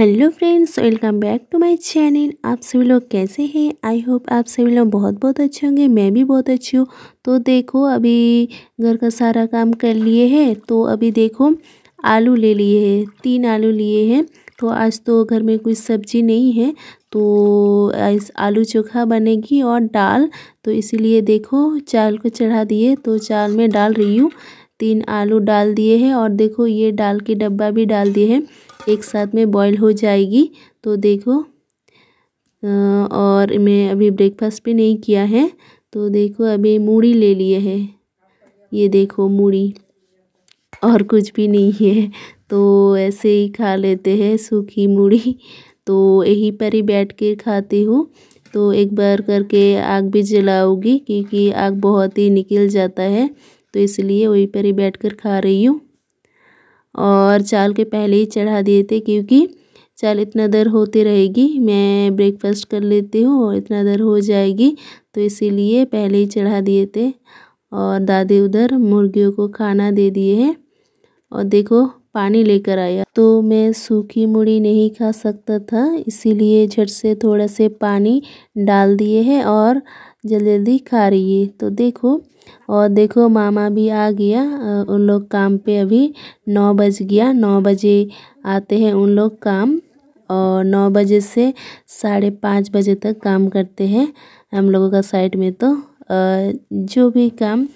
hello friends welcome back to my channel आप सभी लोग कैसे हैं आई होप आप सभी लोग बहुत बहुत अच्छे होंगे मैं भी बहुत अच्छी हूँ तो देखो अभी घर का सारा काम कर लिए हैं तो अभी देखो आलू ले लिए हैं तीन आलू लिए हैं तो आज तो घर में कोई सब्जी नहीं है तो आलू चोखा बनेगी और दाल तो इसीलिए देखो चाल को चढ़ा दिए तो चाल में डाल रही हूँ तीन आलू डाल दिए हैं और देखो ये डाल के डब्बा भी डाल दिए हैं एक साथ में बॉईल हो जाएगी तो देखो और मैं अभी ब्रेकफास्ट भी नहीं किया है तो देखो अभी मूढ़ी ले लिए है ये देखो मूढ़ी और कुछ भी नहीं है तो ऐसे ही खा लेते हैं सूखी मूढ़ी तो यहीं पर ही बैठ के खाती हूँ तो एक बार करके आग भी जलाऊंगी क्योंकि आग बहुत ही निकल जाता है तो इसलिए वहीं पर ही बैठ कर खा रही हूँ और चाल के पहले ही चढ़ा दिए थे क्योंकि चाल इतना दर होती रहेगी मैं ब्रेकफास्ट कर लेती हूँ और इतना दर हो जाएगी तो इसीलिए पहले ही चढ़ा दिए थे और दादी उधर मुर्गियों को खाना दे दिए हैं और देखो पानी लेकर आया तो मैं सूखी मुड़ी नहीं खा सकता था इसीलिए झट से थोड़ा से पानी डाल दिए हैं और जल्दी खा रही है तो देखो और देखो मामा भी आ गया उन लोग काम पे अभी नौ बज गया नौ बजे आते हैं उन लोग काम और नौ बजे से साढ़े पाँच बजे तक काम करते हैं हम लोगों का साइड में तो जो भी काम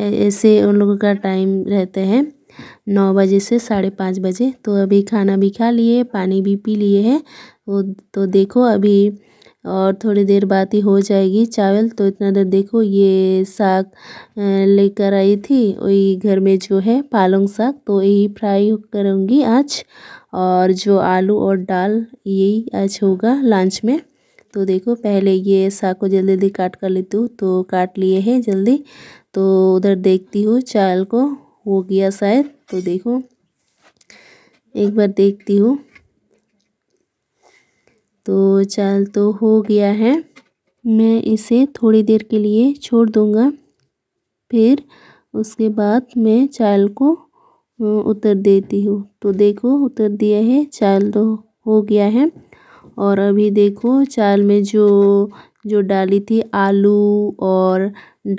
ऐसे उन लोगों का टाइम रहते हैं नौ बजे से साढ़े पाँच बजे तो अभी खाना भी खा लिए पानी भी पी लिए हैं वो तो देखो अभी और थोड़ी देर बाद ही हो जाएगी चावल तो इतना देर तो देखो ये साग लेकर आई थी वही घर में जो है पालंग साग तो यही फ्राई करूँगी आज और जो आलू और दाल यही आज होगा लंच में तो देखो पहले ये साग को जल्दी जल्दी काट कर लेती हूँ तो काट लिए है जल्दी तो उधर देखती हूँ चावल को हो गया शायद तो देखो एक बार देखती हूँ तो चाल तो हो गया है मैं इसे थोड़ी देर के लिए छोड़ दूँगा फिर उसके बाद मैं चाल को उतर देती हूँ तो देखो उतर दिया है चाल तो हो गया है और अभी देखो चाल में जो जो डाली थी आलू और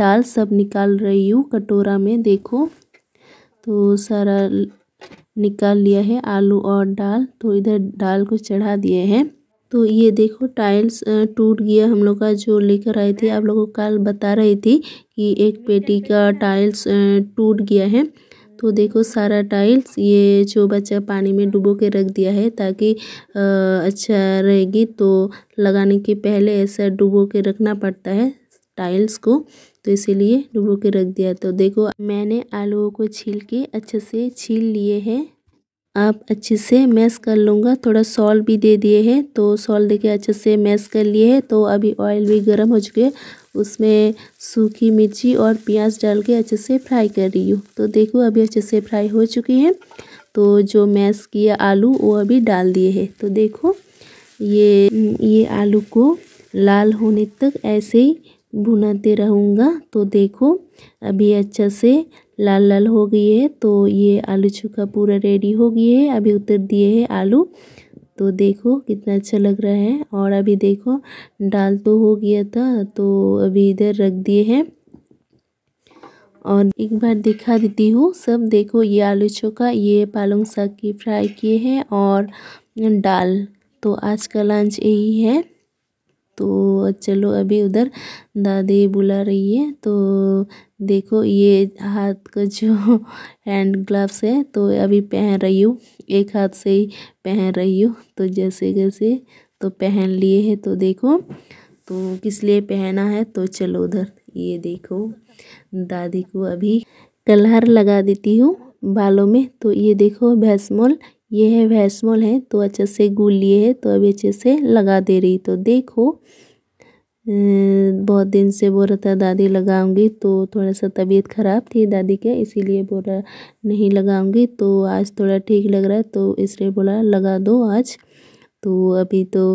दाल सब निकाल रही हूँ कटोरा में देखो तो सारा निकाल लिया है आलू और दाल तो इधर दाल को चढ़ा दिए हैं तो ये देखो टाइल्स टूट गया हम लोग का जो लेकर आई थी आप लोगों को कल बता रही थी कि एक पेटी का टाइल्स टूट गया है तो देखो सारा टाइल्स ये जो बच्चा पानी में डुबो के रख दिया है ताकि अच्छा रहेगी तो लगाने के पहले ऐसा डुबो के रखना पड़ता है टाइल्स को तो इसीलिए डुबो के रख दिया तो देखो मैंने आलूओं को छील के अच्छे से छील लिए हैं आप अच्छे से मैश कर लूँगा थोड़ा सॉल्ट भी दे दिए हैं तो सॉल्ट देखिए अच्छे से मैश कर लिए हैं तो अभी ऑयल भी गर्म हो चुके हैं उसमें सूखी मिर्ची और प्याज डाल के अच्छे से फ्राई कर रही हूँ तो देखो अभी अच्छे से फ्राई हो चुकी है तो जो मैश किया आलू वो अभी डाल दिए हैं तो देखो ये ये आलू को लाल होने तक ऐसे ही भुनाते रहूँगा तो देखो अभी अच्छा से लाल लाल हो गई है तो ये आलू चोखा पूरा रेडी हो गई है अभी उतर दिए है आलू तो देखो कितना अच्छा लग रहा है और अभी देखो डाल तो हो गया था तो अभी इधर रख दिए हैं और एक बार दिखा देती हूँ सब देखो ये आलू चोखा ये पालंग साग की फ्राई किए हैं और दाल तो आज का लंच यही है तो चलो अभी उधर दादी बुला रही है तो देखो ये हाथ का जो हैंड ग्लव्स है तो अभी पहन रही हूँ एक हाथ से ही पहन रही हूँ तो जैसे जैसे तो पहन लिए है तो देखो तो किस लिए पहना है तो चलो उधर ये देखो दादी को अभी कलहर लगा देती हूँ बालों में तो ये देखो भैंसमोल ये है भैंसमोल है तो अच्छे से गुल लिए है तो अभी अच्छे से लगा दे रही तो देखो बहुत दिन से बोल रहा था दादी लगाऊंगी तो थोड़ा सा तबीयत ख़राब थी दादी के इसीलिए बोल रहा नहीं लगाऊंगी तो आज थोड़ा ठीक लग रहा है तो इसलिए बोला लगा दो आज तो अभी तो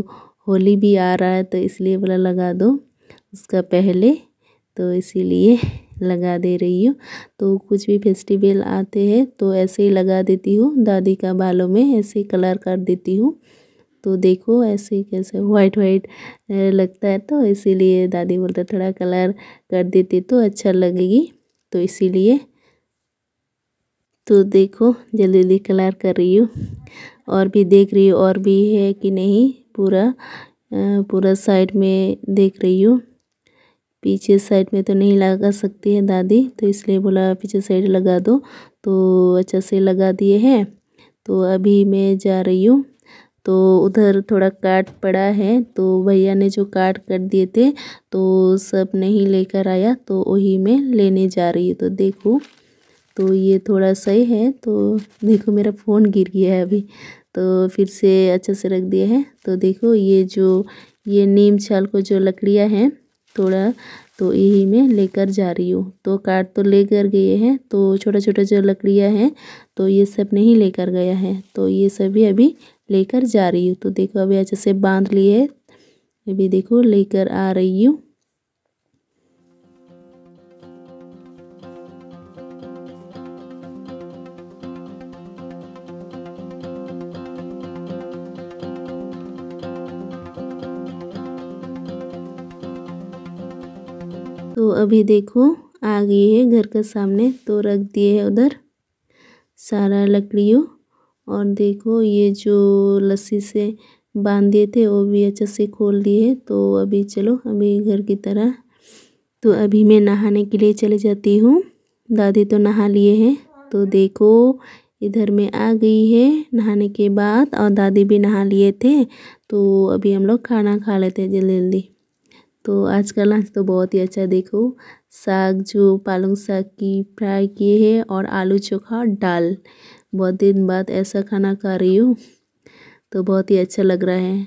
होली भी आ रहा है तो इसलिए बोला लगा दो उसका पहले तो इसीलिए लगा दे रही हूँ तो कुछ भी फेस्टिवल आते हैं तो ऐसे ही लगा देती हूँ दादी का बालों में ऐसे कलर कर देती हूँ तो देखो ऐसे कैसे वाइट वाइट लगता है तो इसीलिए दादी बोलते थोड़ा कलर कर देते तो अच्छा लगेगी तो इसीलिए तो देखो जल्दी जल्दी कलर कर रही हूँ और भी देख रही हूँ और भी है कि नहीं पूरा पूरा साइड में देख रही हूँ पीछे साइड में तो नहीं लगा सकती है दादी तो इसलिए बोला पीछे साइड लगा दो तो अच्छा से लगा दिए हैं तो अभी मैं जा रही हूँ तो उधर थोड़ा काट पड़ा है तो भैया ने जो काट कर दिए थे तो सब नहीं लेकर आया तो वही मैं लेने जा रही हूँ तो देखो तो ये थोड़ा सही है तो देखो मेरा फ़ोन गिर गया है अभी तो फिर से अच्छे से रख दिया है तो देखो ये जो ये नीम छाल को जो लकड़ियाँ हैं थोड़ा तो यही मैं लेकर जा रही हूँ तो काट तो लेकर गए हैं तो छोटा छोटा जो लकड़ियाँ हैं तो ये सब नहीं लेकर गया है तो ये सभी अभी लेकर जा रही हूँ तो देखो अभी अच्छे से बांध लिए अभी देखो लेकर आ रही हूँ तो अभी देखो आ गई है घर के सामने तो रख दिए है उधर सारा लकड़ियों और देखो ये जो लस्सी से बांध दिए थे वो भी अच्छे से खोल दिए है तो अभी चलो अभी घर की तरह तो अभी मैं नहाने के लिए चले जाती हूँ दादी तो नहा लिए हैं तो देखो इधर में आ गई है नहाने के बाद और दादी भी नहा लिए थे तो अभी हम लोग खाना खा लेते हैं जल्दी जल्दी तो आज का लंच तो बहुत ही अच्छा देखो साग जो पालंग साग की फ्राई किए हैं और आलू चोखा दाल बहुत दिन बाद ऐसा खाना खा रही हूँ तो बहुत ही अच्छा लग रहा है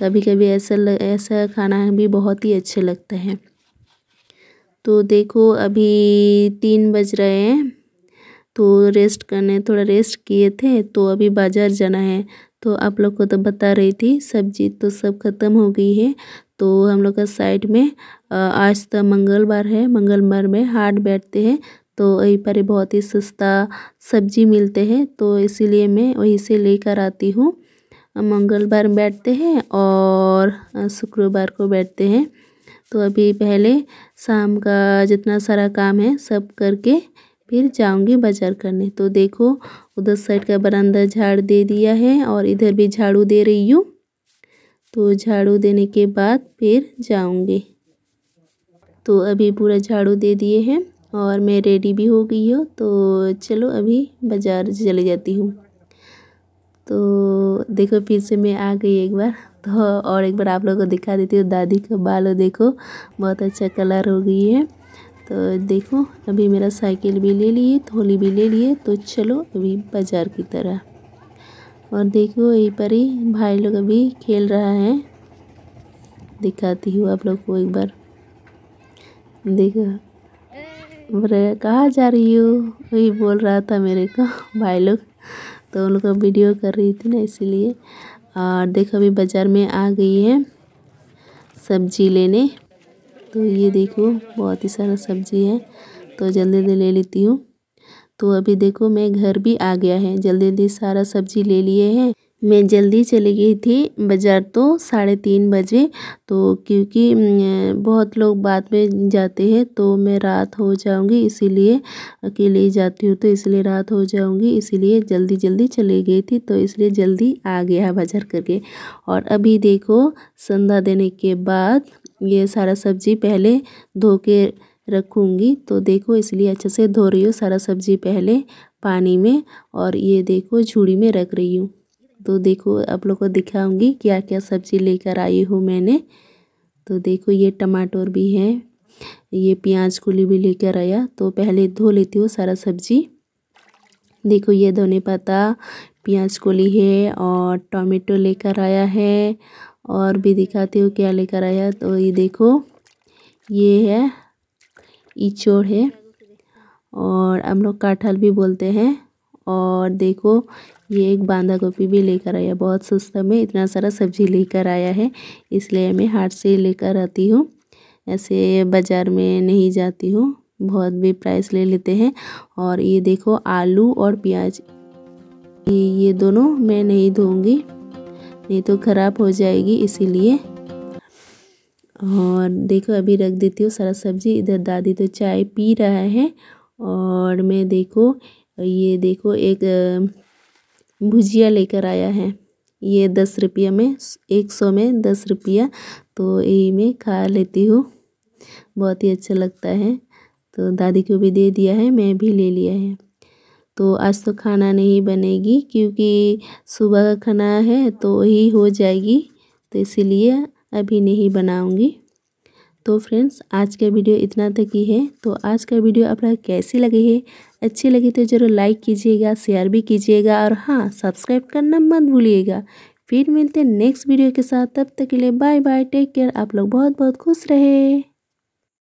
कभी कभी ऐसा लग, ऐसा खाना भी बहुत ही अच्छा लगता है तो देखो अभी तीन बज रहे हैं तो रेस्ट करने थोड़ा रेस्ट किए थे तो अभी बाज़ार जाना है तो आप लोग को तो बता रही थी सब्जी तो सब खत्म हो गई है तो हम लोग का साइड में आज तो मंगलवार है मंगलवार में हाट बैठते हैं तो वहीं पर बहुत ही सस्ता सब्जी मिलते हैं तो इसीलिए मैं वहीं से लेकर आती हूँ मंगलवार बैठते हैं और शुक्रवार को बैठते हैं तो अभी पहले शाम का जितना सारा काम है सब करके फिर जाऊंगी बाजार करने तो देखो उधर साइड का बरामदा झाड़ दे दिया है और इधर भी झाड़ू दे रही हूँ तो झाड़ू देने के बाद फिर जाऊंगी तो अभी पूरा झाड़ू दे दिए हैं और मैं रेडी भी हो गई हूँ तो चलो अभी बाज़ार चले जाती हूँ तो देखो फिर से मैं आ गई एक बार तो और एक बार आप लोगों को दिखा देती हूँ दादी का बाल देखो बहुत अच्छा कलर हो गई है तो देखो अभी मेरा साइकिल भी ले लिए थोली भी ले लिए तो चलो अभी बाज़ार की तरह और देखो यहीं पर ही भाई लोग अभी खेल रहा है दिखाती हूँ आप लोग को एक बार देखो अरे कहाँ जा रही हो वही बोल रहा था मेरे को भाई लोग तो उन लोग वीडियो कर रही थी ना इसीलिए और देखो अभी बाज़ार में आ गई है सब्जी लेने तो ये देखो बहुत ही सारा सब्जी है तो जल्दी जल्दी ले लेती हूँ तो अभी देखो मैं घर भी आ गया है जल्दी जल्दी सारा सब्जी ले लिए हैं मैं जल्दी चली गई थी बाज़ार तो साढ़े तीन बजे तो क्योंकि बहुत लोग बाद में जाते हैं तो मैं रात हो जाऊंगी इसीलिए अकेले ही जाती हूँ तो इसलिए रात हो जाऊंगी इसीलिए जल्दी जल्दी चली गई थी तो इसलिए जल्दी आ गया बाज़ार करके और अभी देखो संधा देने के बाद ये सारा सब्जी पहले धो के रखूँगी तो देखो इसलिए अच्छे से धो रही हूँ सारा सब्जी पहले पानी में और ये देखो झूड़ी में रख रही हूँ तो देखो आप लोग को दिखाऊंगी क्या क्या सब्ज़ी लेकर आई हूँ मैंने तो देखो ये टमाटर भी है ये प्याज कुली भी लेकर आया तो पहले धो लेती हूँ सारा सब्ज़ी देखो ये धोने पता प्याज कोली है और टोमेटो लेकर आया है और भी दिखाती हूँ क्या लेकर आया तो ये देखो ये है इचोड़ है और हम लोग काठल भी बोलते हैं और देखो ये एक बांधा गोभी भी लेकर आया बहुत सस्ता में इतना सारा सब्जी लेकर आया है इसलिए मैं हाथ से लेकर आती हूँ ऐसे बाज़ार में नहीं जाती हूँ बहुत भी प्राइस ले लेते हैं और ये देखो आलू और प्याज ये ये दोनों मैं नहीं धोऊंगी नहीं तो ख़राब हो जाएगी इसीलिए और देखो अभी रख देती हूँ सारा सब्ज़ी इधर दादी तो चाय पी रहा है और मैं देखो ये देखो एक भुजिया लेकर आया है ये दस रुपया में एक सौ में दस रुपया तो यही मैं खा लेती हूँ बहुत ही अच्छा लगता है तो दादी को भी दे दिया है मैं भी ले लिया है तो आज तो खाना नहीं बनेगी क्योंकि सुबह का खाना है तो वही हो जाएगी तो इसीलिए अभी नहीं बनाऊंगी तो फ्रेंड्स आज का वीडियो इतना तक ही है तो आज का वीडियो आप लोग कैसी लगी है अच्छी लगी तो ज़रूर लाइक कीजिएगा शेयर भी कीजिएगा और हाँ सब्सक्राइब करना मत भूलिएगा फिर मिलते हैं नेक्स्ट वीडियो के साथ तब तक के लिए बाय बाय टेक केयर आप लोग बहुत बहुत खुश रहे